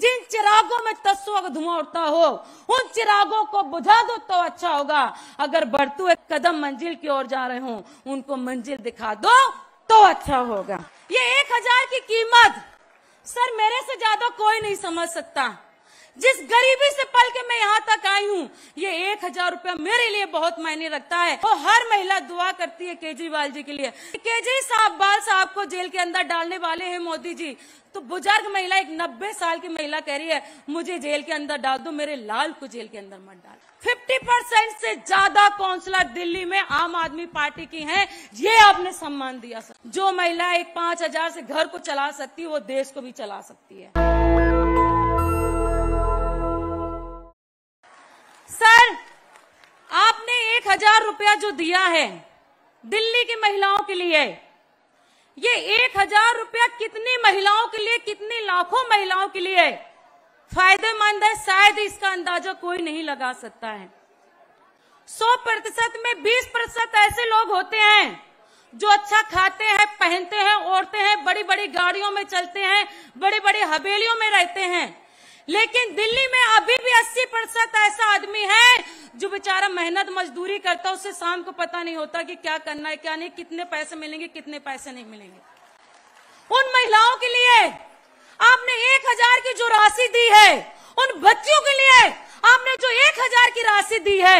जिन चिरागों में तस्व धुआं उठता हो उन चिरागों को बुझा दो तो अच्छा होगा अगर बढ़ते एक कदम मंजिल की ओर जा रहे हो उनको मंजिल दिखा दो तो अच्छा होगा ये एक हजार की कीमत सर मेरे से ज्यादा कोई नहीं समझ सकता जिस गरीबी से पल के मैं यहाँ तक आई हूँ ये एक हजार रूपया मेरे लिए बहुत मायने रखता है और हर महिला दुआ करती है केजरीवाल जी के लिए केजरी साहब बाल साहब को जेल के अंदर डालने वाले हैं मोदी जी तो बुजुर्ग महिला एक नब्बे साल की महिला कह रही है मुझे जेल के अंदर डाल दो मेरे लाल को जेल के अंदर मत डाल 50 परसेंट से ज्यादा काउंसलर दिल्ली में आम आदमी पार्टी की हैं ये आपने सम्मान दिया सर जो महिला एक पांच हजार से घर को चला सकती है वो देश को भी चला सकती है रुपया जो दिया है दिल्ली की महिलाओं के लिए ये एक हजार रुपया कितनी महिलाओं के लिए कितनी लाखों महिलाओं के लिए फायदेमंद है शायद इसका अंदाजा कोई नहीं लगा सकता है 100 प्रतिशत में 20 प्रतिशत ऐसे लोग होते हैं जो अच्छा खाते हैं पहनते हैं ओढ़ते हैं बड़ी बड़ी गाड़ियों में चलते हैं बड़ी बड़ी हवेलियों में रहते हैं लेकिन दिल्ली में अभी भी 80 प्रतिशत ऐसा आदमी है जो बेचारा मेहनत मजदूरी करता है उससे शाम को पता नहीं होता कि क्या करना है क्या नहीं कितने पैसे मिलेंगे कितने पैसे नहीं मिलेंगे उन महिलाओं के लिए आपने एक हजार की जो राशि दी है उन बच्चियों के लिए आपने जो एक हजार की राशि दी है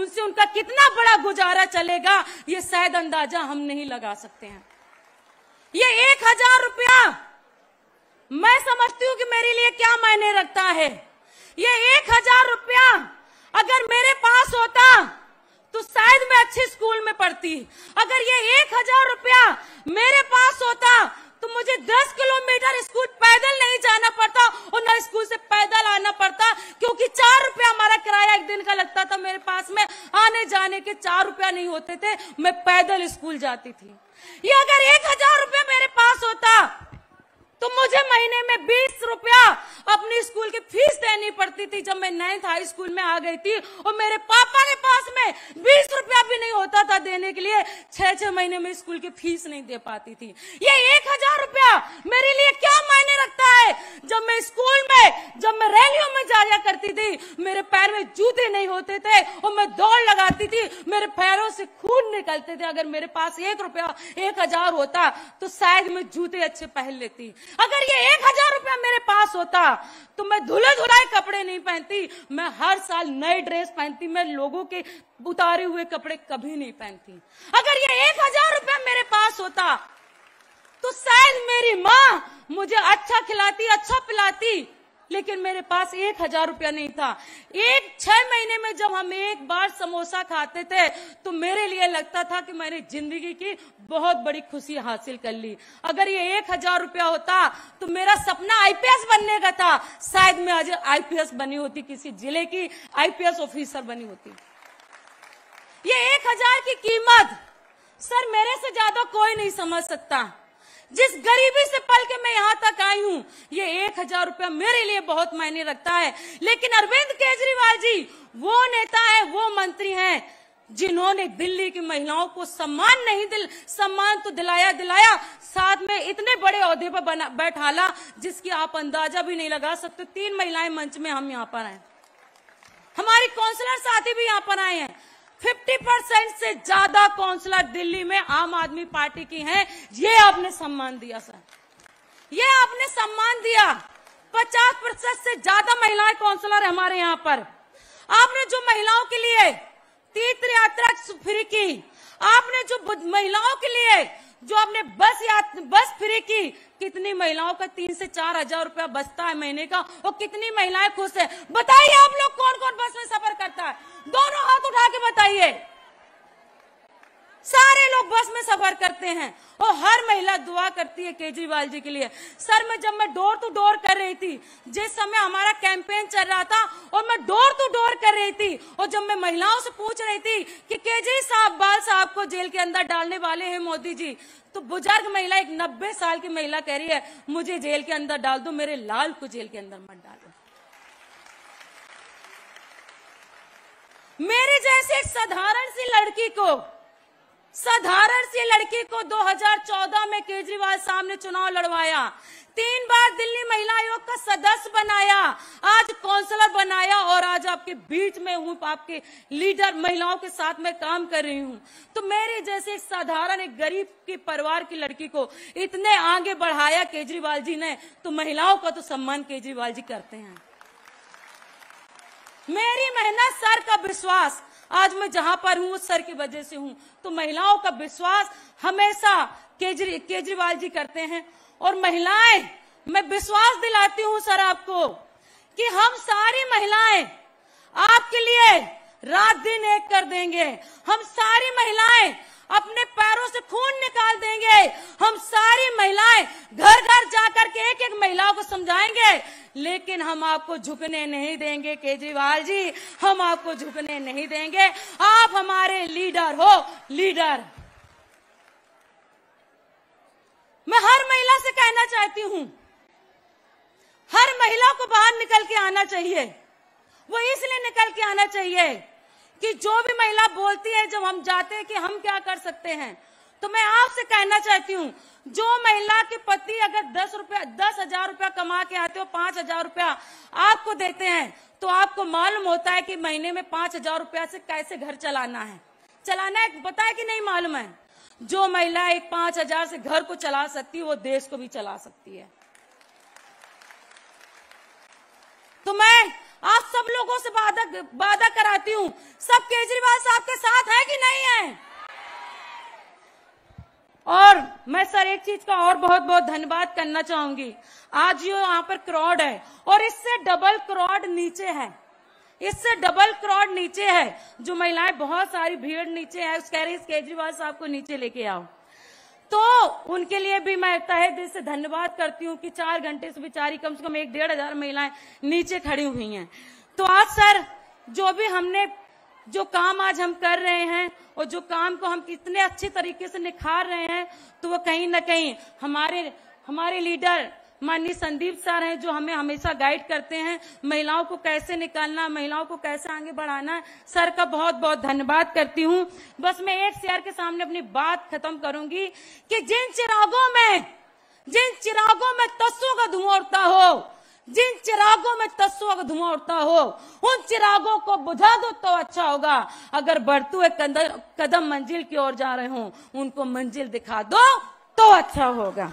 उनसे उनका कितना बड़ा गुजारा चलेगा ये शायद अंदाजा हम नहीं लगा सकते हैं ये एक हजार रुपया मैं समझती हूँ कि मेरे लिए क्या मायने रखता है ये एक हजार रुपया अगर मेरे पास होता तो शायद मैं अच्छे स्कूल में पढ़ती अगर ये एक हजार रुपया मेरे पास होता तो मुझे दस किलोमीटर स्कूल पैदल नहीं जाना पड़ता और ना स्कूल से पैदल आना पड़ता क्योंकि चार रुपया हमारा किराया एक दिन का लगता था मेरे पास में आने जाने के चार रुपया नहीं होते थे मैं पैदल स्कूल जाती थी ये अगर एक हजार रुपया मेरे पास होता तो मुझे महीने में बीस रुपया अपनी स्कूल की फीस नहीं पड़ती थी जब मैं नाइन्थ हाई स्कूल में आ गई थी और मेरे पापा के पास में बीस रुपया भी नहीं होता था देने के लिए छह छह महीने में स्कूल की फीस नहीं दे पाती थी ये एक हजार रुपया मेरे लिए क्या मायने रखता है जब मैं स्कूल में जब मैं रैलियों में जाया करती थी मेरे पैर में जूते नहीं होते थे और मैं दौड़ लगाती थी मेरे पैरों से खून निकलते थे अगर मेरे पास एक रुपया एक हजार होता तो शायद मैं जूते अच्छे पहन लेती अगर ये एक हजार रुपया मेरे पास होता तो मैं धुले धुलाई कपड़े नहीं पहनती मैं हर साल नए ड्रेस पहनती मैं लोगों के उतारे हुए कपड़े कभी नहीं पहनती अगर ये एक हजार रुपया मेरे पास होता तो शायद मेरी माँ मुझे अच्छा खिलाती अच्छा पिलाती लेकिन मेरे पास एक हजार रुपया नहीं था एक छह महीने में जब हम एक बार समोसा खाते थे तो मेरे लिए लगता था कि मैंने जिंदगी की बहुत बड़ी खुशी हासिल कर ली अगर ये एक हजार रुपया होता तो मेरा सपना आईपीएस बनने का था शायद मैं आज आईपीएस बनी होती किसी जिले की आईपीएस ऑफिसर बनी होती ये एक हजार की कीमत सर मेरे से ज्यादा कोई नहीं समझ सकता जिस गरीबी से पल के मैं यहाँ तक आई हूँ ये एक हजार रूपया मेरे लिए बहुत मायने रखता है लेकिन अरविंद केजरीवाल जी वो नेता है वो मंत्री हैं जिन्होंने दिल्ली की महिलाओं को सम्मान नहीं दिल सम्मान तो दिलाया दिलाया साथ में इतने बड़े औहदे पर बैठा ला जिसकी आप अंदाजा भी नहीं लगा सकते तीन महिलाएं मंच में हम यहाँ पर आए हमारी काउंसलर साथी भी यहाँ पर आए हैं 50 परसेंट से ज्यादा काउंसलर दिल्ली में आम आदमी पार्टी की हैं ये आपने सम्मान दिया सर ये आपने सम्मान दिया 50 प्रतिशत से ज्यादा महिलाएं काउंसलर है हमारे यहाँ पर आपने जो महिलाओं के लिए तीर्थ यात्रा फ्री की आपने जो महिलाओं के लिए जो आपने बस या बस फ्री की कितनी महिलाओं का तीन से चार हजार रूपया बचता है महीने का और कितनी महिलाएं खुश है बताइए आप लोग कौन कौन बस में सफर करता है दोनों हाथ उठा के बताइए सारे लोग बस में सफर करते हैं और हर महिला दुआ करती है केजरीवाल जी के लिए सर मैं जब मैं डोर टू डोर कर रही थी जिस समय हमारा कैंपेन चल रहा था और मैं डोर टू डोर कर रही थी और जब मैं महिलाओं से पूछ रही थी कि केजरी साहब बाल साहब को जेल के अंदर डालने वाले हैं मोदी जी तो बुजुर्ग महिला एक नब्बे साल की महिला कह रही है मुझे जेल के अंदर डाल दो मेरे लाल को जेल के अंदर मत डालो मेरे जैसे एक साधारण सी लड़की को साधारण से लड़की को 2014 में केजरीवाल सामने चुनाव लड़वाया तीन बार दिल्ली महिला आयोग का सदस्य बनाया आज काउंसलर बनाया और आज आपके बीच में हूँ आपके लीडर महिलाओं के साथ में काम कर रही हूँ तो मेरे जैसे एक साधारण एक गरीब के परिवार की लड़की को इतने आगे बढ़ाया केजरीवाल जी ने तो महिलाओं का तो सम्मान केजरीवाल जी करते हैं मेरी मेहनत सर का विश्वास आज मैं जहां पर हूँ उस सर की वजह से हूँ तो महिलाओं का विश्वास हमेशा केजरी केजरीवाल जी करते हैं और महिलाएं मैं विश्वास दिलाती हूँ सर आपको कि हम सारी महिलाएं आपके लिए रात दिन एक कर देंगे हम सारी महिलाएं अपने पैरों से खून निकाल देंगे हम सारी महिलाएं घर घर जाकर के एक एक महिलाओं को समझाएंगे लेकिन हम आपको झुकने नहीं देंगे केजरीवाल जी हम आपको झुकने नहीं देंगे आप हमारे लीडर हो लीडर मैं हर महिला से कहना चाहती हूं हर महिला को बाहर निकल के आना चाहिए वो इसलिए निकल के आना चाहिए कि जो भी महिला बोलती है जब हम जाते हैं कि हम क्या कर सकते हैं तो मैं आपसे कहना चाहती हूँ जो महिला के पति अगर दस रुपया दस हजार रुपया कमा के आते हो पांच हजार रुपया आपको देते हैं तो आपको मालूम होता है कि महीने में पांच हजार रुपया से कैसे घर चलाना है चलाना है पता है कि नहीं मालूम है जो महिला एक पांच हजार से घर को चला सकती है वो देश को भी चला सकती है तो मैं आप सब लोगों से वादा वादा कराती हूँ सब केजरीवाल साहब के साथ है कि नहीं है और मैं सर एक चीज का और बहुत बहुत धन्यवाद करना चाहूंगी आज ये यहाँ पर क्रॉड है और इससे डबल क्रॉड नीचे है इससे डबल क्रॉड नीचे है जो महिलाएं बहुत सारी भीड़ नीचे है उस कह रही केजरीवाल साहब को नीचे लेके आओ तो उनके लिए भी मैं तहे दिल से धन्यवाद करती हूँ कि चार घंटे से बेचारी कम से कम एक डेढ़ हजार महिलाएं नीचे खड़ी हुई हैं तो आज सर जो भी हमने जो काम आज हम कर रहे हैं और जो काम को हम कितने अच्छे तरीके से निखार रहे हैं तो वो कहीं ना कहीं हमारे हमारे लीडर माननीय संदीप सर हैं जो हमें हमेशा गाइड करते हैं महिलाओं को कैसे निकालना महिलाओं को कैसे आगे बढ़ाना सर का बहुत बहुत धन्यवाद करती हूँ बस मैं एक शेयर के सामने अपनी बात खत्म करूंगी कि जिन चिरागों में जिन चिरागों में तस्वों का धुआं उड़ता हो जिन चिरागों में तस्वों का धुआं उड़ता हो उन चिरागों को बुझा दो तो अच्छा होगा अगर बढ़ते हुए कदम मंजिल की ओर जा रहे हो उनको मंजिल दिखा दो तो अच्छा होगा